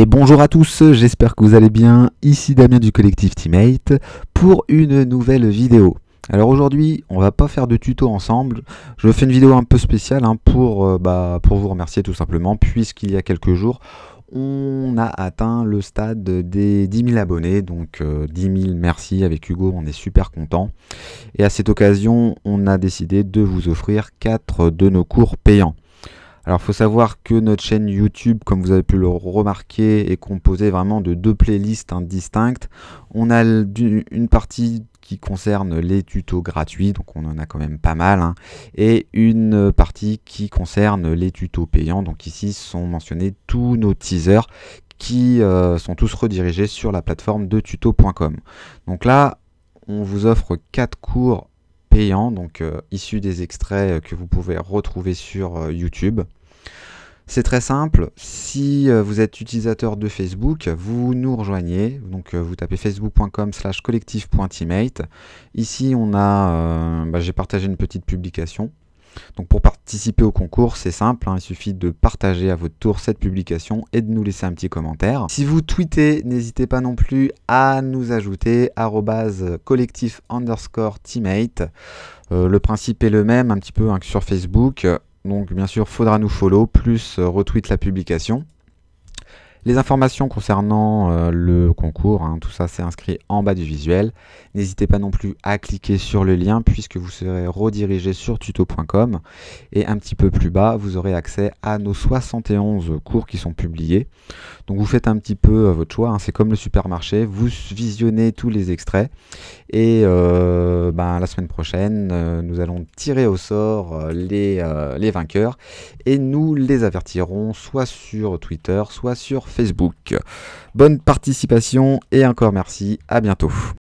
Et bonjour à tous, j'espère que vous allez bien, ici Damien du collectif Teammate pour une nouvelle vidéo. Alors aujourd'hui, on va pas faire de tuto ensemble, je fais une vidéo un peu spéciale hein, pour, euh, bah, pour vous remercier tout simplement, puisqu'il y a quelques jours, on a atteint le stade des 10 000 abonnés, donc 10 euh, 000 merci avec Hugo, on est super content. Et à cette occasion, on a décidé de vous offrir 4 de nos cours payants. Alors il faut savoir que notre chaîne YouTube, comme vous avez pu le remarquer, est composée vraiment de deux playlists hein, distinctes. On a une partie qui concerne les tutos gratuits, donc on en a quand même pas mal, hein, et une partie qui concerne les tutos payants. Donc ici sont mentionnés tous nos teasers qui euh, sont tous redirigés sur la plateforme de tuto.com. Donc là, on vous offre quatre cours payants, donc euh, issus des extraits euh, que vous pouvez retrouver sur YouTube. C'est très simple, si euh, vous êtes utilisateur de Facebook, vous nous rejoignez, donc euh, vous tapez facebook.com slash collectif.teammate. Ici on a, euh, bah, j'ai partagé une petite publication. Donc pour participer au concours, c'est simple, hein. il suffit de partager à votre tour cette publication et de nous laisser un petit commentaire. Si vous tweetez, n'hésitez pas non plus à nous ajouter collectif underscore teammate. le principe est le même un petit peu hein, que sur Facebook. Donc bien sûr, faudra nous follow, plus euh, retweet la publication. Les informations concernant euh, le concours, hein, tout ça c'est inscrit en bas du visuel. N'hésitez pas non plus à cliquer sur le lien puisque vous serez redirigé sur tuto.com et un petit peu plus bas vous aurez accès à nos 71 cours qui sont publiés. Donc vous faites un petit peu euh, votre choix, hein. c'est comme le supermarché, vous visionnez tous les extraits et euh, ben, la semaine prochaine nous allons tirer au sort les, les vainqueurs et nous les avertirons soit sur Twitter, soit sur Facebook Facebook. Bonne participation et encore merci, à bientôt.